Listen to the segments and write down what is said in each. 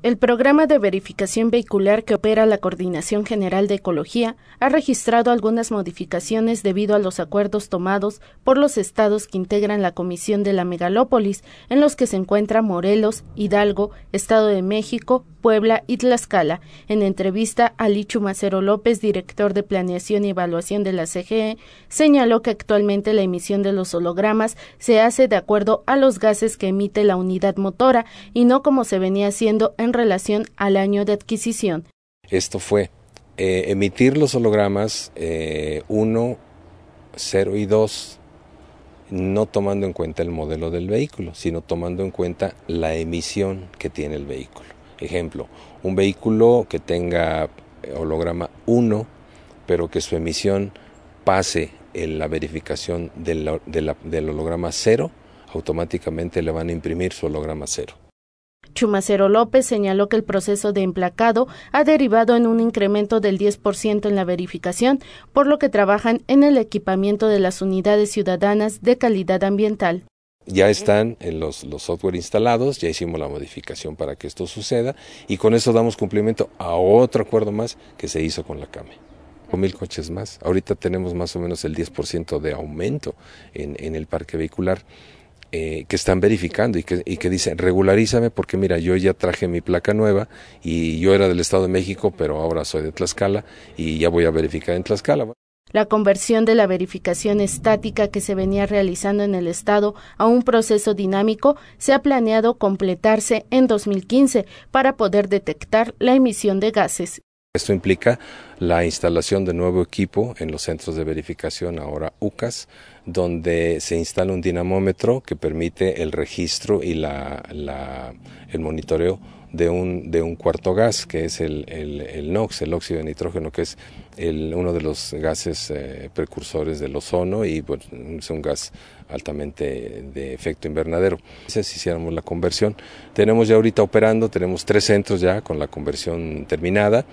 El programa de verificación vehicular que opera la Coordinación General de Ecología ha registrado algunas modificaciones debido a los acuerdos tomados por los estados que integran la Comisión de la Megalópolis, en los que se encuentran Morelos, Hidalgo, Estado de México, Puebla y Tlaxcala. En entrevista, Alichu Macero López, director de Planeación y Evaluación de la CGE, señaló que actualmente la emisión de los hologramas se hace de acuerdo a los gases que emite la unidad motora y no como se venía haciendo en relación al año de adquisición. Esto fue eh, emitir los hologramas 1, eh, 0 y 2 no tomando en cuenta el modelo del vehículo, sino tomando en cuenta la emisión que tiene el vehículo. Ejemplo, un vehículo que tenga eh, holograma 1, pero que su emisión pase en la verificación del, del holograma 0, automáticamente le van a imprimir su holograma 0. Chumacero López señaló que el proceso de emplacado ha derivado en un incremento del 10% en la verificación, por lo que trabajan en el equipamiento de las unidades ciudadanas de calidad ambiental. Ya están los, los software instalados, ya hicimos la modificación para que esto suceda y con eso damos cumplimiento a otro acuerdo más que se hizo con la CAME mil coches más. Ahorita tenemos más o menos el 10% de aumento en el parque vehicular. Eh, que están verificando y que, y que dicen, regularízame porque mira, yo ya traje mi placa nueva y yo era del Estado de México, pero ahora soy de Tlaxcala y ya voy a verificar en Tlaxcala. La conversión de la verificación estática que se venía realizando en el Estado a un proceso dinámico se ha planeado completarse en 2015 para poder detectar la emisión de gases. Esto implica la instalación de nuevo equipo en los centros de verificación, ahora UCAS, donde se instala un dinamómetro que permite el registro y la, el monitoreo de un, cuarto gas, que es el, el NOx, el óxido de nitrógeno, que es uno de los gases eh, precursores del ozono y pues, es un gas altamente de efecto invernadero. Si hiciéramos la conversión, tenemos ya ahorita operando, tenemos tres centros ya con la conversión terminada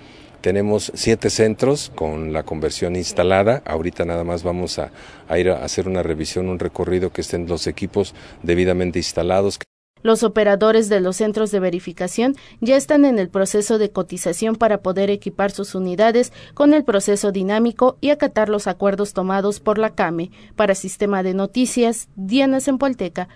tenemos siete centros con la conversión instalada. Ahorita nada más vamos a, ir a hacer una revisión, un recorrido que estén los equipos debidamente instalados. Los operadores de los centros de verificación ya están en el proceso de cotización para poder equipar sus unidades con el proceso dinámico y acatar los acuerdos tomados por la CAME. Para Sistema de Noticias, Diana Polteca.